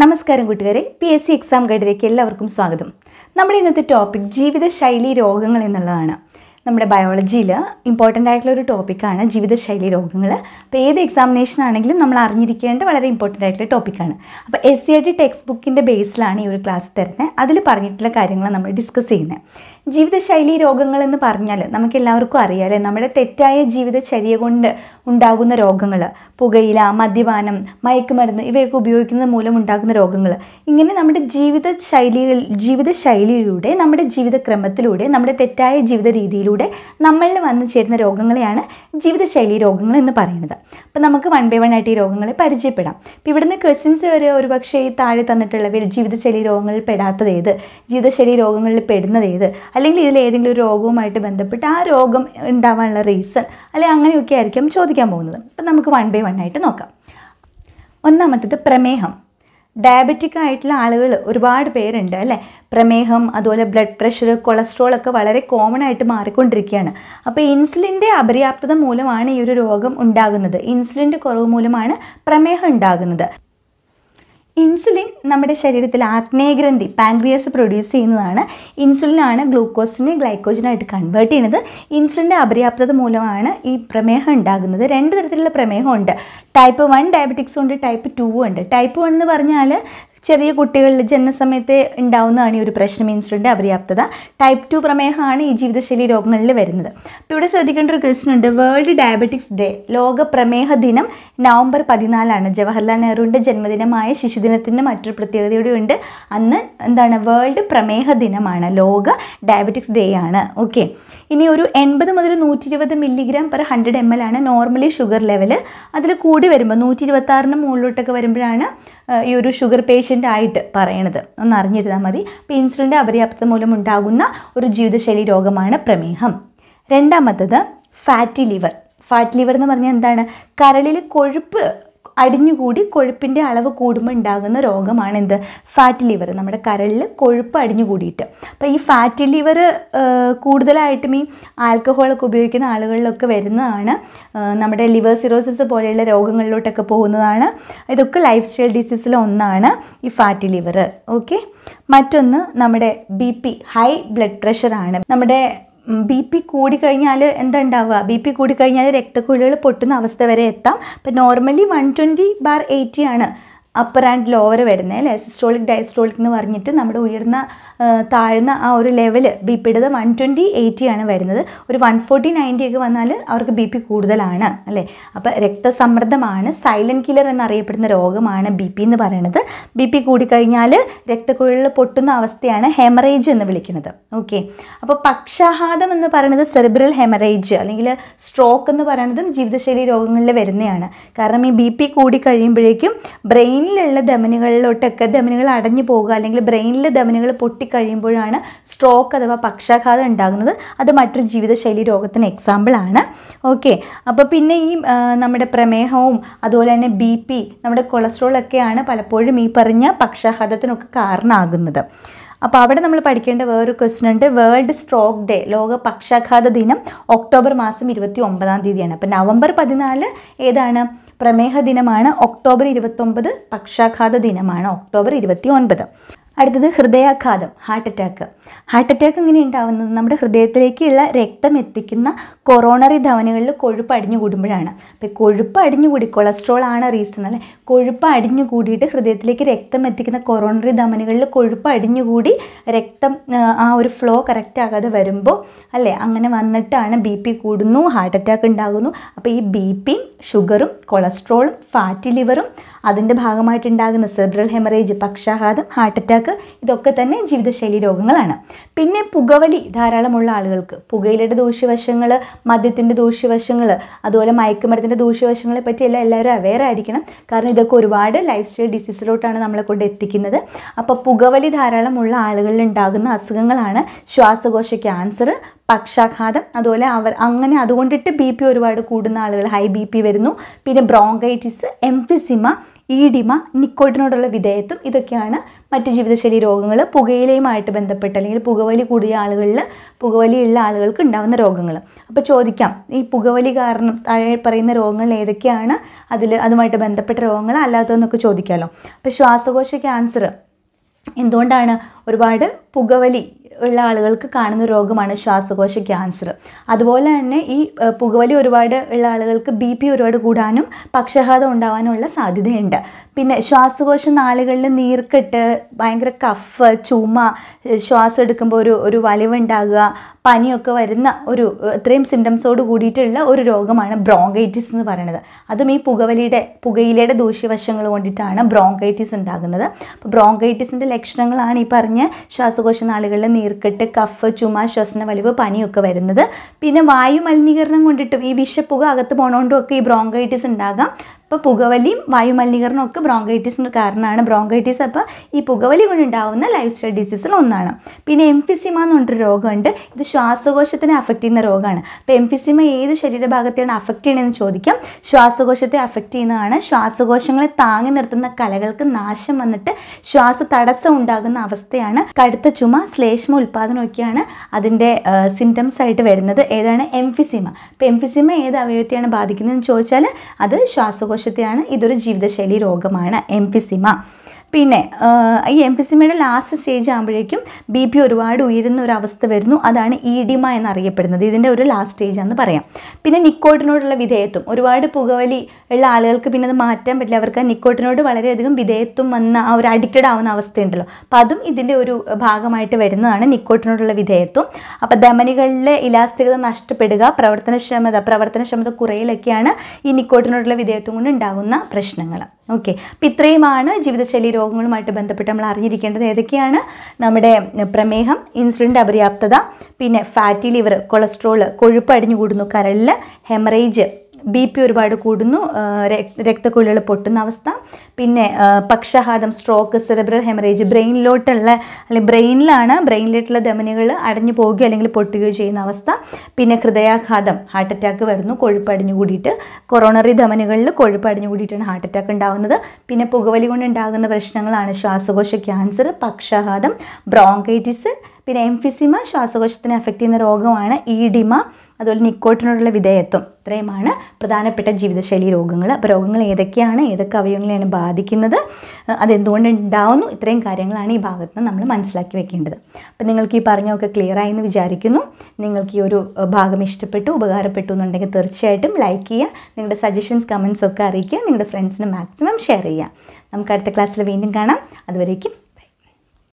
നമസ്കാരം കൂട്ടുകാരെ P S C exam ഗൈഡിലേക്ക് എല്ലാവർക്കും സ്വാഗതം നമ്മുടെ ഇന്നത്തെ ടോപ്പിക് ജീവിതശൈലി രോഗങ്ങൾ എന്നുള്ളതാണ് നമ്മുടെ ബയോളജിയിൽ ഇമ്പോർട്ടൻ്റ് ആയിട്ടുള്ള ഒരു ടോപ്പിക്കാണ് ജീവിതശൈലി രോഗങ്ങൾ അപ്പോൾ ഏത് എക്സാമിനേഷൻ ആണെങ്കിലും നമ്മൾ അറിഞ്ഞിരിക്കേണ്ട വളരെ ഇമ്പോർട്ടൻ്റ് ആയിട്ടുള്ള ടോപ്പിക്കാണ് അപ്പോൾ S C I T text ബുക്കിൻ്റെ ബേസിലാണ് ഈ ഒരു ക്ലാസ് തരുന്നത് അതിൽ പറഞ്ഞിട്ടുള്ള കാര്യങ്ങൾ നമ്മൾ ഡിസ്കസ് ചെയ്യുന്നത് ജീവിതശൈലി രോഗങ്ങൾ എന്ന് പറഞ്ഞാൽ നമുക്ക് എല്ലാവർക്കും അറിയാം നമ്മുടെ തെറ്റായ ജീവിതചര്യ കൊണ്ട് ഉണ്ടാകുന്ന രോഗങ്ങൾ പുകയില മദ്യപാനം മയക്കുമരുന്ന് ഇവയൊക്കെ ഉപയോഗിക്കുന്നത് മൂലം ഉണ്ടാകുന്ന രോഗങ്ങൾ ഇങ്ങനെ നമ്മുടെ ജീവിതശൈലികൾ ജീവിതശൈലിയിലൂടെ നമ്മുടെ ജീവിതക്രമത്തിലൂടെ നമ്മുടെ തെറ്റായ ജീവിത രീതിയിലൂടെ നമ്മളിൽ വന്നു ചേരുന്ന രോഗങ്ങളെയാണ് ജീവിതശൈലി രോഗങ്ങൾ എന്ന് പറയുന്നത് അപ്പോൾ നമുക്ക് വൺ ബൈ വൺ ആയിട്ട് ഈ രോഗങ്ങളെ പരിചയപ്പെടാം ഇപ്പം ഇവിടുന്ന് ക്വസ്റ്റ്യൻസ് വരെ ഒരുപക്ഷേ ഈ താഴെ തന്നിട്ടുള്ളവർ ജീവിതശൈലി രോഗങ്ങളിൽ പെടാത്തത് ഏത് ജീവിതശൈലി രോഗങ്ങളിൽ പെടുന്നത് ഏത് അല്ലെങ്കിൽ ഇതിൽ ഏതെങ്കിലും രോഗവുമായിട്ട് ബന്ധപ്പെട്ട് ആ രോഗം ഉണ്ടാവാനുള്ള റീസൺ അല്ലെങ്കിൽ അങ്ങനെയൊക്കെ ആയിരിക്കും ചോദിക്കാൻ പോകുന്നത് അപ്പം നമുക്ക് വൺ ബൈ വൺ ആയിട്ട് നോക്കാം ഒന്നാമത്തേത് പ്രമേഹം ഡയബറ്റിക് ആയിട്ടുള്ള ആളുകൾ ഒരുപാട് പേരുണ്ട് അല്ലേ പ്രമേഹം അതുപോലെ ബ്ലഡ് പ്രഷർ കൊളസ്ട്രോൾ ഒക്കെ വളരെ കോമൺ ആയിട്ട് മാറിക്കൊണ്ടിരിക്കുകയാണ് അപ്പോൾ ഇൻസുലിൻ്റെ അപര്യാപ്തത മൂലമാണ് ഈ ഒരു രോഗം ഉണ്ടാകുന്നത് ഇൻസുലിൻ്റെ കുറവ് മൂലമാണ് പ്രമേഹം ഉണ്ടാകുന്നത് ഇൻസുലിൻ നമ്മുടെ ശരീരത്തിൽ ആഗ്നേയഗ്രന്ഥി പാൻക്രിയസ് പ്രൊഡ്യൂസ് ചെയ്യുന്നതാണ് ഇൻസുലിനാണ് ഗ്ലൂക്കോസിനെ ഗ്ലൈക്കോജനായിട്ട് കൺവേർട്ട് ചെയ്യുന്നത് ഇൻസുലിൻ്റെ അപര്യാപ്തത മൂലമാണ് ഈ പ്രമേഹം ഉണ്ടാകുന്നത് രണ്ട് തരത്തിലുള്ള പ്രമേഹമുണ്ട് ടൈപ്പ് വൺ ഡയബറ്റിക്സും ഉണ്ട് ടൈപ്പ് ടു ഉണ്ട് ടൈപ്പ് വൺ എന്ന് പറഞ്ഞാൽ ചെറിയ കുട്ടികളിൽ ജനനസമയത്ത് ഉണ്ടാവുന്നതാണ് ഈ ഒരു പ്രശ്നം ഇൻസുലിൻ്റെ അപര്യാപ്തത ടൈപ്പ് ടു പ്രമേഹമാണ് ഈ ജീവിതശൈലി രോഗങ്ങളിൽ വരുന്നത് അപ്പോൾ ഇവിടെ ശ്രദ്ധിക്കേണ്ട ഒരു ക്വസ്റ്റ്യൻ ഉണ്ട് വേൾഡ് ഡയബറ്റിക്സ് ഡേ ലോക പ്രമേഹ ദിനം നവംബർ പതിനാലാണ് ജവഹർലാൽ നെഹ്റുവിൻ്റെ ജന്മദിനമായ ശിശുദിനത്തിൻ്റെ മറ്റൊരു പ്രത്യേകതയോടെയുണ്ട് അന്ന് എന്താണ് വേൾഡ് പ്രമേഹ ദിനമാണ് ലോക ഡയബറ്റിക്സ് ഡേ ആണ് ഓക്കെ ഇനി ഒരു എൺപത് മുതൽ നൂറ്റി ഇരുപത് milligram per hundred M L ആണ് നോർമലി ഷുഗർ ലെവൽ അതിൽ കൂടി വരുമ്പോൾ നൂറ്റി ഇരുപത്താറിന് മുകളിലോട്ടൊക്കെ വരുമ്പോഴാണ് ഈ ഒരു ഷുഗർ പേഷ്യൻ്റ് ആയിട്ട് പറയണത് ഒന്ന് അറിഞ്ഞിരുന്നാൽ മതി അപ്പോൾ ഇൻസുലിൻ്റെ അപര്യാപ്തത മൂലം ഉണ്ടാകുന്ന ഒരു ജീവിതശൈലി രോഗമാണ് പ്രമേഹം രണ്ടാമത്തത് ഫാറ്റി ലിവർ ഫാറ്റ് ലിവർ എന്ന് പറഞ്ഞാൽ എന്താണ് കരളിൽ കൊഴുപ്പ് അടിഞ്ഞുകൂടി കൊഴുപ്പിൻ്റെ അളവ് കൂടുമ്പോൾ ഉണ്ടാകുന്ന രോഗമാണ് എന്ത് ഫാറ്റ് ലിവർ നമ്മുടെ കരളിൽ കൊഴുപ്പ് അടിഞ്ഞുകൂടിയിട്ട് അപ്പോൾ ഈ ഫാറ്റ് ലിവർ കൂടുതലായിട്ടും ഈ ആൽക്കഹോളൊക്കെ ഉപയോഗിക്കുന്ന ആളുകളിലൊക്കെ വരുന്നതാണ് നമ്മുടെ ലിവർ സിറോസിസ് പോലെയുള്ള രോഗങ്ങളിലോട്ടൊക്കെ പോകുന്നതാണ് ഇതൊക്കെ ലൈഫ് സ്റ്റൈൽ ഡിസീസിലെ ഒന്നാണ് ഈ ഫാറ്റ് ലിവർ ഓക്കെ മറ്റൊന്ന് നമ്മുടെ ബി ഹൈ ബ്ലഡ് പ്രഷറാണ് നമ്മുടെ ബി പി കൂടിക്കഴിഞ്ഞാൽ എന്തുണ്ടാവുക ബി പി കൂടിക്കഴിഞ്ഞാൽ രക്തക്കുഴലുകൾ പൊട്ടുന്ന അവസ്ഥ വരെ എത്താം അപ്പം normally one twenty bar eighty ആണ് അപ്പർ ആൻഡ് ലോവർ വരുന്നത് അല്ലേ സിസ്റ്റോളിക് ഡയസ്ട്രോളിക് എന്ന് പറഞ്ഞിട്ട് നമ്മുടെ ഉയർന്ന താഴ്ന്ന ആ ഒരു ലെവൽ ബി പിയുടെ വൺ ട്വൻറ്റി എയ്റ്റി ആണ് വരുന്നത് ഒരു വൺ ഫോർട്ടി നയൻറ്റി ഒക്കെ വന്നാൽ അവർക്ക് ബി പി കൂടുതലാണ് അല്ലേ അപ്പോൾ രക്തസമ്മർദ്ദമാണ് സൈലൻറ്റ് കില്ലർ എന്നറിയപ്പെടുന്ന രോഗമാണ് ബി പി എന്ന് പറയുന്നത് ബി പി കൂടിക്കഴിഞ്ഞാൽ രക്തക്കുഴലിൽ പൊട്ടുന്ന അവസ്ഥയാണ് ഹെമറേജ് എന്ന് വിളിക്കുന്നത് ഓക്കെ അപ്പോൾ പക്ഷാഘാതം എന്ന് പറയുന്നത് സെറിബ്രൽ ഹെമറേജ് അല്ലെങ്കിൽ സ്ട്രോക്ക് എന്ന് പറയുന്നതും ജീവിതശൈലി രോഗങ്ങളിൽ വരുന്നതാണ് കാരണം ഈ ബി പി കൂടിക്കഴിയുമ്പോഴേക്കും ബ്രെയിൻ ബ്രെയിനിലുള്ള ധമനികളിലോട്ടൊക്കെ ധമനികൾ അടഞ്ഞു പോകുക അല്ലെങ്കിൽ ബ്രെയിനിലെ ധമനികൾ പൊട്ടിക്കഴിയുമ്പോഴാണ് സ്ട്രോക്ക് അഥവാ പക്ഷാഘാതം ഉണ്ടാകുന്നത് അത് മറ്റൊരു ജീവിതശൈലി രോഗത്തിന് എക്സാമ്പിൾ ആണ് ഓക്കെ അപ്പോൾ പിന്നെ ഈ നമ്മുടെ പ്രമേഹവും അതുപോലെ തന്നെ ബി പി നമ്മുടെ കൊളസ്ട്രോളൊക്കെയാണ് പലപ്പോഴും ഈ പറഞ്ഞ പക്ഷാഘാതത്തിനൊക്കെ കാരണമാകുന്നത് അപ്പോൾ അവിടെ നമ്മൾ പഠിക്കേണ്ട വേറൊരു ക്വസ്റ്റ്യൻ ഉണ്ട് വേൾഡ് സ്ട്രോക്ക് ഡേ ലോക പക്ഷാഘാത ദിനം ഒക്ടോബർ മാസം ഇരുപത്തി ഒമ്പതാം തീയതിയാണ് അപ്പോൾ നവംബർ പതിനാല് ഏതാണ് പ്രമേഹ ദിനമാണ് ഒക്ടോബർ ഇരുപത്തി ഒമ്പത് പക്ഷാഘാത ദിനമാണ് ഒക്ടോബർ ഇരുപത്തി ഒൻപത് അടുത്തത് ഹൃദയാഘാതം ഹാർട്ട് അറ്റാക്ക് ഹാർട്ട് അറ്റാക്ക് എങ്ങനെ ഉണ്ടാവുന്നത് നമ്മുടെ ഹൃദയത്തിലേക്കുള്ള രക്തം എത്തിക്കുന്ന കൊറോണറി ധവനുകളിൽ കൊഴുപ്പ് അടിഞ്ഞു കൂടുമ്പോഴാണ് അപ്പോൾ കൊഴുപ്പ് അടിഞ്ഞു കൂടി കൊളസ്ട്രോൾ ആണ് റീസൺ അല്ലേ കൊഴുപ്പ് അടിഞ്ഞു കൂടിയിട്ട് ഹൃദയത്തിലേക്ക് രക്തം എത്തിക്കുന്ന കൊറോണറി ധവനുകളിൽ കൊഴുപ്പ് അടിഞ്ഞു കൂടി രക്തം ആ ഒരു ഫ്ലോ കറക്റ്റ് ആകാതെ വരുമ്പോൾ അല്ലേ അങ്ങനെ വന്നിട്ടാണ് ബി പി കൂടുന്നു ഹാർട്ട് അറ്റാക്ക് ഉണ്ടാകുന്നു അപ്പോൾ ഈ ബി പി ഷുഗറും കൊളസ്ട്രോളും ഫാറ്റി ലിവറും അതിൻ്റെ ഭാഗമായിട്ടുണ്ടാകുന്ന സെബ്രൽ ഹെമറേജ് പക്ഷാഘാതം ഹാർട്ട് അറ്റാക്ക് ആളുകൾക്ക് ഇതൊക്കെ തന്നെ ജീവിതശൈലി രോഗങ്ങളാണ് പിന്നെ പുകവലി ധാരാളമുള്ള ആളുകൾക്ക് പുകയിലയുടെ ദൂഷ്യവശങ്ങൾ മദ്യത്തിൻ്റെ ദൂഷ്യവശങ്ങൾ അതുപോലെ മയക്കുമരത്തിൻ്റെ ദൂഷ്യവശങ്ങളെ പറ്റിയെല്ലാം എല്ലാവരും അവെയർ ആയിരിക്കണം കാരണം ഇതൊക്കെ ഒരുപാട് ലൈഫ് സ്റ്റൈൽ ഡിസീസിലോട്ടാണ് നമ്മളെ കൊണ്ട് എത്തിക്കുന്നത് അപ്പോൾ പുകവലി ധാരാളമുള്ള ആളുകളിൽ ഉണ്ടാകുന്ന അസുഖങ്ങളാണ് ശ്വാസകോശ ക്യാൻസർ പക്ഷാഘാതം അതുപോലെ അവർ അങ്ങനെ അതുകൊണ്ടിട്ട് ബി പി ഒരുപാട് കൂടുന്ന ആളുകൾ ഹൈ ബി പി വരുന്നു പിന്നെ ബ്രോങ്കൈറ്റിസ് എംഫിസിമ ഈഡിമ നിക്കോട്ടിനോടുള്ള വിധേയത്വം ഇതൊക്കെയാണ് മറ്റ് ജീവിതശൈലി രോഗങ്ങൾ പുകയിലയുമായിട്ട് ബന്ധപ്പെട്ട് അല്ലെങ്കിൽ പുകവലി കൂടിയ ആളുകളിൽ പുകവലിയുള്ള ആളുകൾക്ക് ഉണ്ടാകുന്ന രോഗങ്ങൾ അപ്പോൾ ചോദിക്കാം ഈ പുകവലി കാരണം താഴെ പറയുന്ന രോഗങ്ങൾ ഏതൊക്കെയാണ് അതിൽ അതുമായിട്ട് ബന്ധപ്പെട്ട രോഗങ്ങൾ അല്ലാത്തതെന്നൊക്കെ ചോദിക്കാമല്ലോ അപ്പോൾ ശ്വാസകോശ ക്യാൻസർ എന്തുകൊണ്ടാണ് ഒരുപാട് പുകവലി ഉള്ള ആളുകൾക്ക് കാണുന്ന രോഗമാണ് ശ്വാസകോശ ക്യാൻസർ അതുപോലെ തന്നെ ഈ പുകവലി ഒരുപാട് ഉള്ള ആളുകൾക്ക് ബി പി ഒരുപാട് കൂടാനും പക്ഷാഘാതം ഉണ്ടാവാനുമുള്ള സാധ്യതയുണ്ട് പിന്നെ ശ്വാസകോശ നാളുകളിൽ നീർക്കെട്ട് ഭയങ്കര കഫ് ചുമ ശ്വാസം എടുക്കുമ്പോൾ ഒരു ഒരു വലിവുണ്ടാകുക പനിയൊക്കെ വരുന്ന ഒരു ഇത്രയും സിംറ്റംസോട് കൂടിയിട്ടുള്ള ഒരു രോഗമാണ് ബ്രോങ്കൈറ്റിസ് എന്ന് പറയുന്നത് അതും ഈ പുകവലിയുടെ പുകയിലയുടെ ദൂഷ്യവശങ്ങൾ കൊണ്ടിട്ടാണ് ബ്രോങ്കൈറ്റിസ് ഉണ്ടാകുന്നത് അപ്പോൾ ബ്രോങ്കൈറ്റിസിൻ്റെ ലക്ഷണങ്ങളാണ് ഈ പറഞ്ഞ ശ്വാസകോശ നാളുകളിൽ നീർക്കെട്ട് കഫ് ചുമ ശ്വസന വലിവ് പനിയൊക്കെ വരുന്നത് പിന്നെ വായു മലിനീകരണം കൊണ്ടിട്ടും ഈ വിഷപ്പുക അകത്ത് പോകണോണ്ടും ഒക്കെ ഈ ബ്രോങ്കൈറ്റിസ് ഉണ്ടാകാം അപ്പോൾ പുകവലിയും വായുമലിനീകരണവും ഒക്കെ ബ്രോങ്കൈറ്റിസിന് കാരണമാണ് ബ്രോങ്കൈറ്റിസ് അപ്പോൾ ഈ പുകവലി കൊണ്ടുണ്ടാവുന്ന ലൈഫ് സ്റ്റൈൽ ഡിസീസിൽ ഒന്നാണ് പിന്നെ എംഫിസിമ എന്ന് പറഞ്ഞിട്ടൊരു രോഗമുണ്ട് ഇത് ശ്വാസകോശത്തിനെ അഫക്റ്റ് ചെയ്യുന്ന രോഗമാണ് അപ്പോൾ എംഫിസിമ ഏത് ശരീരഭാഗത്തെയാണ് അഫക്റ്റ് ചെയ്യണമെന്ന് ചോദിക്കാം ശ്വാസകോശത്തെ അഫക്റ്റ് ചെയ്യുന്നതാണ് ശ്വാസകോശങ്ങളെ താങ്ങി നിർത്തുന്ന കലകൾക്ക് നാശം വന്നിട്ട് ശ്വാസ തടസ്സം ഉണ്ടാകുന്ന അവസ്ഥയാണ് കടുത്ത ചുമ ശ്ലേഷ്മ ഉൽപ്പാദനമൊക്കെയാണ് അതിൻ്റെ സിംറ്റംസ് ആയിട്ട് വരുന്നത് ഏതാണ് എംഫിസിമ അപ്പോൾ എംഫിസിമ ഏത് അവയവത്തെയാണ് ബാധിക്കുന്നതെന്ന് ചോദിച്ചാൽ അത് ശ്വാസകോശ ആവശ്യത്തെയാണ് ഇതൊരു ജീവിതശൈലി രോഗമാണ് എംഫിസിമ പിന്നെ ഈ എംഫിസിമയുടെ ലാസ്റ്റ് സ്റ്റേജ് ആകുമ്പോഴേക്കും ബി പി ഒരുപാട് ഉയരുന്ന ഒരു അവസ്ഥ വരുന്നു അതാണ് ഈഡിമ e എന്നറിയപ്പെടുന്നത് ഇതിൻ്റെ ഒരു ലാസ്റ്റ് സ്റ്റേജ് ആണെന്ന് പറയാം പിന്നെ നിക്കോട്ടിനോടുള്ള വിധേയത്വം ഒരുപാട് പുകവലി ഉള്ള ആളുകൾക്ക് പിന്നെ അത് മാറ്റാൻ പറ്റില്ല അവർക്ക് നിക്കോട്ടിനോട് വളരെയധികം വിധേയത്വം വന്ന ആ ഒരു അഡിക്റ്റഡ് ആവുന്ന അവസ്ഥയുണ്ടല്ലോ അപ്പം അതും ഇതിൻ്റെ ഒരു ഭാഗമായിട്ട് വരുന്നതാണ് നിക്കോട്ടിനോടുള്ള വിധേയത്വം അപ്പം ധമനികളിലെ ഇലാസ്തികത നഷ്ടപ്പെടുക പ്രവർത്തനക്ഷമത പ്രവർത്തനക്ഷമത കുറയിലൊക്കെയാണ് ഈ നിക്കോട്ടിനോടുള്ള വിധേയത്വം കൊണ്ട് ഉണ്ടാകുന്ന പ്രശ്നങ്ങൾ ഓക്കെ അപ്പം ഇത്രയുമാണ് ജീവിതശൈലി രോഗങ്ങളുമായിട്ട് ബന്ധപ്പെട്ട് നമ്മൾ അറിഞ്ഞിരിക്കേണ്ടത് ഏതൊക്കെയാണ് നമ്മുടെ പ്രമേഹം ഇൻസുലിൻ്റെ അപര്യാപ്തത പിന്നെ ഫാറ്റി ലിവർ കൊളസ്ട്രോൾ കൊഴുപ്പ് അടിഞ്ഞുകൂടുന്നു കരളിൽ ഹെമറേജ് ബി പി ഒരുപാട് കൂടുന്നു രക്തക്കുഴികൾ പൊട്ടുന്ന അവസ്ഥ പിന്നെ പക്ഷാഘാതം സ്ട്രോക്ക് സെറിബ്രൽ ഹെമറേജ് ബ്രെയിനിലോട്ടുള്ള അല്ലെങ്കിൽ ബ്രെയിനിലാണ് ബ്രെയിനിലോട്ടുള്ള ധമനികൾ അടഞ്ഞു പോവുകയോ അല്ലെങ്കിൽ പൊട്ടുകയോ ചെയ്യുന്ന അവസ്ഥ പിന്നെ ഹൃദയാഘാതം ഹാർട്ട് അറ്റാക്ക് വരുന്നു കൊഴുപ്പ് അടിഞ്ഞു കൂടിയിട്ട് കൊറോണറി ധമനികളിൽ കൊഴുപ്പ് അടിഞ്ഞു കൂടിയിട്ടാണ് ഹാർട്ട് അറ്റാക്ക് ഉണ്ടാകുന്നത് പിന്നെ പുകവലി കൊണ്ടുണ്ടാകുന്ന പ്രശ്നങ്ങളാണ് ശ്വാസകോശ ക്യാൻസർ പക്ഷാഘാതം ബ്രോങ്കൈറ്റിസ് പിന്നെ എംഫിസിമ ശ്വാസകോശത്തിനെ അഫക്റ്റ് ചെയ്യുന്ന രോഗമാണ് ഈഡിമ അതുപോലെ നിക്കോട്ടിനോടുള്ള വിധേയത്വം ഇത്രയുമാണ് പ്രധാനപ്പെട്ട ജീവിതശൈലി രോഗങ്ങൾ അപ്പോൾ രോഗങ്ങൾ ഏതൊക്കെയാണ് ഏതൊക്കെ അവയവങ്ങളെയാണ് ബാധിക്കുന്നത് അതെന്തുകൊണ്ട് ഉണ്ടാവുന്നു ഇത്രയും കാര്യങ്ങളാണ് ഈ ഭാഗത്ത് നിന്ന് നമ്മൾ മനസ്സിലാക്കി വെക്കേണ്ടത് അപ്പോൾ നിങ്ങൾക്ക് ഈ പറഞ്ഞൊക്കെ ക്ലിയർ ആയി എന്ന് വിചാരിക്കുന്നു നിങ്ങൾക്ക് ഈ ഒരു ഭാഗം ഇഷ്ടപ്പെട്ടു ഉപകാരപ്പെട്ടു എന്നുണ്ടെങ്കിൽ തീർച്ചയായിട്ടും ലൈക്ക് ചെയ്യുക നിങ്ങളുടെ സജഷൻസ് കമൻസ് ഒക്കെ അറിയിക്കുക നിങ്ങളുടെ ഫ്രണ്ട്സിന് മാക്സിമം ഷെയർ ചെയ്യുക നമുക്ക് അടുത്ത ക്ലാസ്സിൽ വീണ്ടും കാണാം അതുവരേക്കും